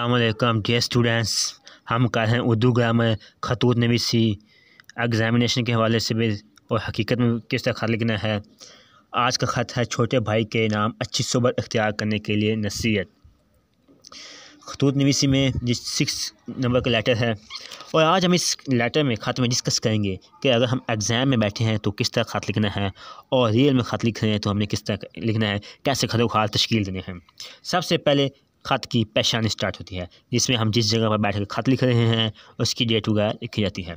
अल्लाम day students हम कर हैं उर्दू ग्रामर खतूत सी एग्ज़ामिनेशन के हवाले से भी और हकीकत में किस तरह खत लिखना है आज का ख़त है छोटे भाई के नाम अच्छी सोबत अख्तियार करने के लिए नसीहत खतूत नवीसी में जिस सिक्स नंबर का लेटर है और आज हम इस लेटर में ख़त में डिस्कस करेंगे कि अगर हम एग्ज़ाम में बैठे हैं तो किस तरह ख़त लिखना है और रियल में ख़त लिख रहे हैं तो हमने किस तरह लिखना है कैसे खतों खात तश्कील देने हैं सबसे पहले ख़त की पहचान स्टार्ट होती है जिसमें हम जिस जगह पर बैठ कर ख़त लिख रहे हैं उसकी डेट वगैरह लिखी जाती है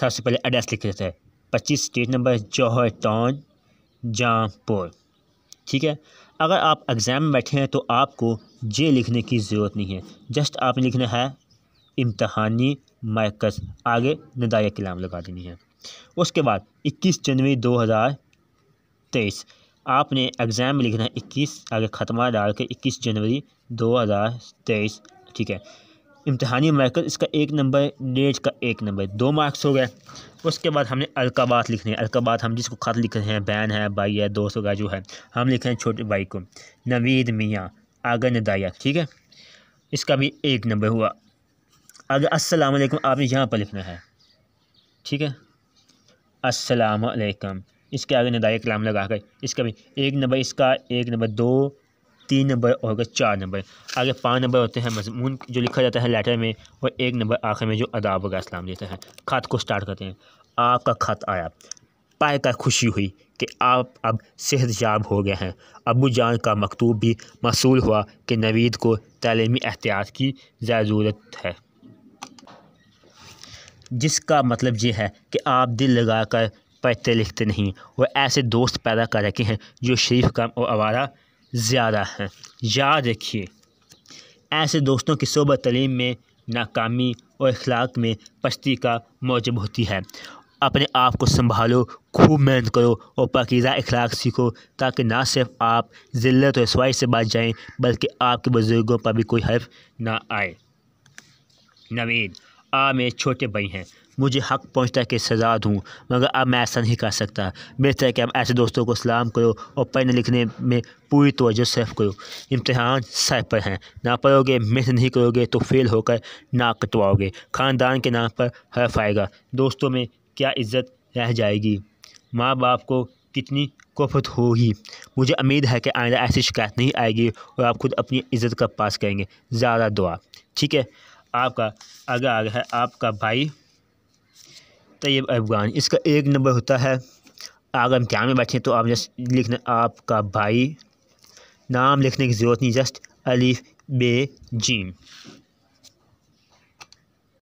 सबसे पहले एड्रेस लिखे जाता है पच्चीस state number Jauhar town Jampur ठीक है अगर आप एग्ज़ाम में बैठे हैं तो आपको जे लिखने की ज़रूरत नहीं है जस्ट आपने लिखना है इम्तहानी मरकज़ आगे नदाया कलाम लगा देनी है उसके बाद 21 जनवरी 2023 आपने एग्ज़ाम में लिखना है इक्कीस आगे ख़त्मा डाल के इक्कीस जनवरी दो हज़ार तेईस ठीक है इम्तहानी मरकज़ इसका एक नंबर डेट का एक नंबर दो मार्क्स हो गए उसके बाद हमने अलकाबात लिखने हैं अलकाबात हम जिसको ख़त लिख रहे हैं बहन है भाई है दोस्त होगा जो है हम लिख रहे हैं छोटे भाई को नवीद मियाँ आगन दाया ठीक है इसका भी एक नंबर हुआ आगे असलकम आपने यहाँ पर लिखना है ठीक है असलकम इसके आगे नदाय कलाम लगा कर इसका भी एक नंबर इसका एक नंबर दो तीन नंबर और चार नंबर आगे पाँच नंबर होते हैं मजमून जो लिखा जाता है लेटर में और एक नंबर आखिर में जो अदाब वगैरह इस्लाम देता है ख़त को स्टार्ट करते हैं आपका ख़त आया पाए का खुशी हुई कि आप अब सेहत याब हो गए हैं अबू जान का मकतूब भी मसूल हुआ कि नवीद को तलीमी एहतियात की ज़रूरत है जिसका मतलब ये है कि आप दिल लगा कर पढ़ते लिखते नहीं वो ऐसे दोस्त पैदा कर रखे हैं जो शरीफ कम और आवारा ज़्यादा हैं याद रखिए ऐसे दोस्तों की सोबत तलीम में नाकामी और अखलाक में पश्ती का मौजब होती है अपने आप को संभालो खूब मेहनत करो और पकीजा अखलाक सीखो ताकि ना सिर्फ आप जिलत और रसवाई से बच जाएँ बल्कि आपके बुज़ुर्गों पर भी कोई हर्फ ना आए नवीद आ मेरे छोटे भाई हैं मुझे हक पहुँचता कि सजा दूँ मगर अब मैं ऐसा नहीं कर सकता बेहतर है कि अब ऐसे दोस्तों को सलाम करो और पढ़ने लिखने में पूरी तोजह सेफ़ करो इम्तहान सर पर हैं ना पढ़ोगे मेहनत नहीं करोगे तो फेल होकर ना कटवाओगे ख़ानदान के नाम पर हर्फ आएगा दोस्तों में क्या इज़्ज़त रह जाएगी माँ बाप को कितनी कोफत होगी मुझे उम्मीद है कि आइंदा ऐसी शिकायत नहीं आएगी और आप खुद अपनी इज़्ज़त का पास करेंगे ज़्यादा दुआ ठीक है आपका आगे आगे है आपका भाई तैयब अफगान इसका एक नंबर होता है अगर क्या में बैठें तो आप जस्ट लिखना आपका भाई नाम लिखने की ज़रूरत नहीं जस्ट अलीफ बे जीम